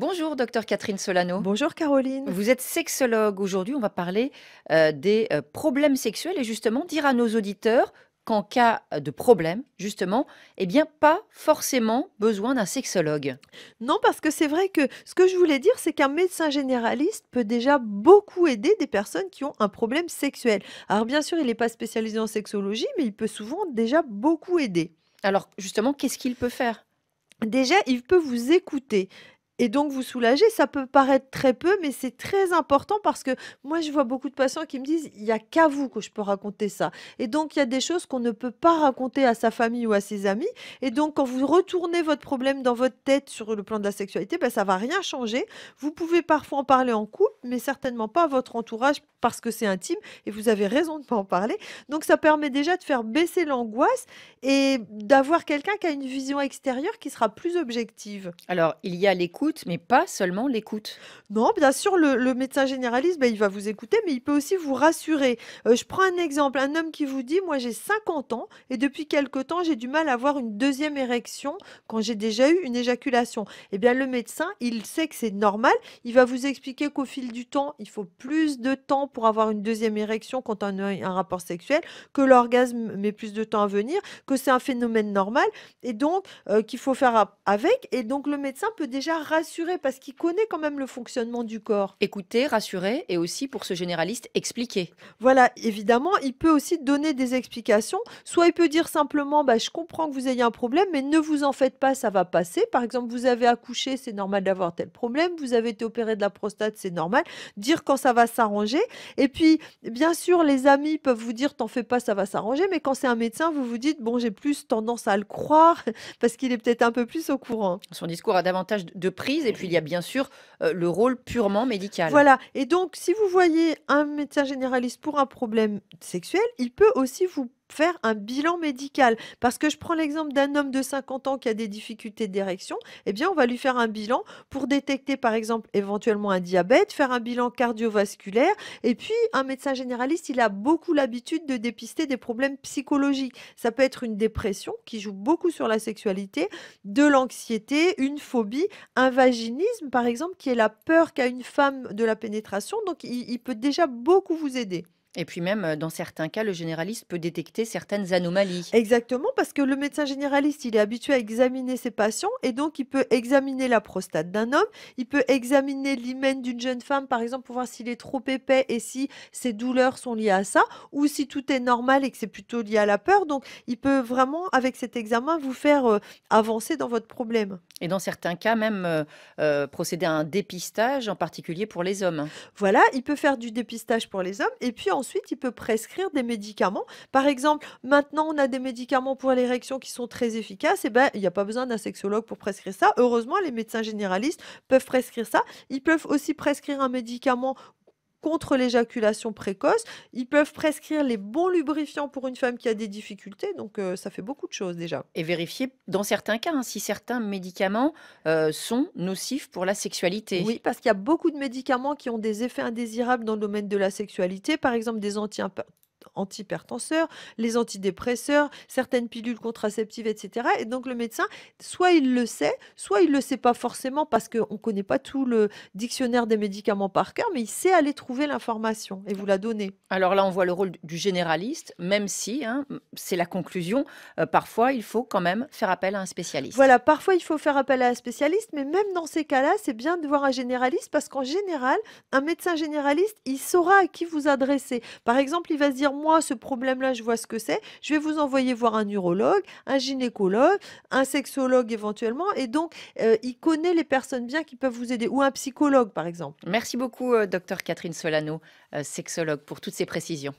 Bonjour, docteur Catherine Solano. Bonjour, Caroline. Vous êtes sexologue. Aujourd'hui, on va parler euh, des euh, problèmes sexuels et justement dire à nos auditeurs qu'en cas de problème, justement, eh bien, pas forcément besoin d'un sexologue. Non, parce que c'est vrai que ce que je voulais dire, c'est qu'un médecin généraliste peut déjà beaucoup aider des personnes qui ont un problème sexuel. Alors, bien sûr, il n'est pas spécialisé en sexologie, mais il peut souvent déjà beaucoup aider. Alors, justement, qu'est-ce qu'il peut faire Déjà, il peut vous écouter et donc vous soulager. Ça peut paraître très peu, mais c'est très important parce que moi, je vois beaucoup de patients qui me disent, il n'y a qu'à vous que je peux raconter ça. Et donc, il y a des choses qu'on ne peut pas raconter à sa famille ou à ses amis. Et donc, quand vous retournez votre problème dans votre tête sur le plan de la sexualité, ben, ça va rien changer. Vous pouvez parfois en parler en couple, mais certainement pas à votre entourage parce que c'est intime et vous avez raison de ne pas en parler. Donc, ça permet déjà de faire baisser l'angoisse et d'avoir quelqu'un qui a une vision extérieure qui sera plus objective. Alors, il y a l'écoute mais pas seulement l'écoute. Non, bien sûr, le, médecin généraliste, ben, il va vous écouter, mais il peut aussi vous rassurer. Euh, je prends un exemple, un homme qui vous dit, moi j'ai 50 ans et depuis quelque temps, j'ai du mal à avoir une deuxième érection quand j'ai déjà eu une éjaculation. Eh bien, le médecin, il sait que c'est normal. Il va vous expliquer qu'au fil du temps, il faut plus de temps pour avoir une deuxième érection quand on a un rapport sexuel, que l'orgasme met plus de temps à venir, que c'est un phénomène normal et donc euh, qu'il faut faire avec. Et donc, le médecin peut déjà rassurer rassurer parce qu'il connaît quand même le fonctionnement du corps. Écoutez, rassurer et aussi pour ce généraliste expliquer. Voilà, évidemment, il peut aussi donner des explications. Soit il peut dire simplement bah, Je comprends que vous ayez un problème, mais ne vous en faites pas, ça va passer. Par exemple, vous avez accouché, c'est normal d'avoir tel problème. Vous avez été opéré de la prostate, c'est normal. Dire quand ça va s'arranger. Et puis, bien sûr, les amis peuvent vous dire T'en fais pas, ça va s'arranger. Mais quand c'est un médecin, vous vous dites Bon, j'ai plus tendance à le croire parce qu'il est peut-être un peu plus au courant. Son discours a davantage de prix et puis, il y a bien sûr euh, le rôle purement médical. Voilà. Et donc, si vous voyez un médecin généraliste pour un problème sexuel, il peut aussi vous faire un bilan médical. Parce que je prends l'exemple d'un homme de 50 ans qui a des difficultés d'érection, eh bien, on va lui faire un bilan pour détecter, par exemple, éventuellement un diabète, faire un bilan cardiovasculaire. Et puis, un médecin généraliste, il a beaucoup l'habitude de dépister des problèmes psychologiques. Ça peut être une dépression qui joue beaucoup sur la sexualité, de l'anxiété, une phobie, un vaginisme, par exemple, qui est la peur qu'a une femme de la pénétration. Donc, il peut déjà beaucoup vous aider. Et puis même, euh, dans certains cas, le généraliste peut détecter certaines anomalies. Exactement, parce que le médecin généraliste, il est habitué à examiner ses patients et donc il peut examiner la prostate d'un homme, il peut examiner l'hymen d'une jeune femme, par exemple, pour voir s'il est trop épais et si ses douleurs sont liées à ça, ou si tout est normal et que c'est plutôt lié à la peur. Donc, il peut vraiment, avec cet examen, vous faire euh, avancer dans votre problème. Et dans certains cas, même euh, procéder à un dépistage, en particulier pour les hommes. Voilà, il peut faire du dépistage pour les hommes. Et puis, ensuite, il peut prescrire des médicaments. Par exemple, maintenant, on a des médicaments pour l'érection qui sont très efficaces. Et eh ben, il n'y a pas besoin d'un sexologue pour prescrire ça. Heureusement, les médecins généralistes peuvent prescrire ça. Ils peuvent aussi prescrire un médicament contre l'éjaculation précoce. Ils peuvent prescrire les bons lubrifiants pour une femme qui a des difficultés. Donc, euh, ça fait beaucoup de choses déjà. Et vérifier dans certains cas hein, si certains médicaments euh, sont nocifs pour la sexualité. Oui, parce qu'il y a beaucoup de médicaments qui ont des effets indésirables dans le domaine de la sexualité. Par exemple, des anti antihypertenseurs, les antidépresseurs, certaines pilules contraceptives, etc. Et donc le médecin, soit il le sait, soit il ne le sait pas forcément parce qu'on ne connaît pas tout le dictionnaire des médicaments par cœur, mais il sait aller trouver l'information et vous la donner. Alors là, on voit le rôle du généraliste, même si, hein, c'est la conclusion, euh, parfois il faut quand même faire appel à un spécialiste. Voilà, parfois il faut faire appel à un spécialiste, mais même dans ces cas-là, c'est bien de voir un généraliste parce qu'en général, un médecin généraliste, il saura à qui vous adresser. Par exemple, il va se dire, moi, ce problème-là, je vois ce que c'est. Je vais vous envoyer voir un urologue, un gynécologue, un sexologue éventuellement. Et donc, euh, il connaît les personnes bien qui peuvent vous aider, ou un psychologue, par exemple. Merci beaucoup, euh, docteur Catherine Solano, euh, sexologue, pour toutes ces précisions.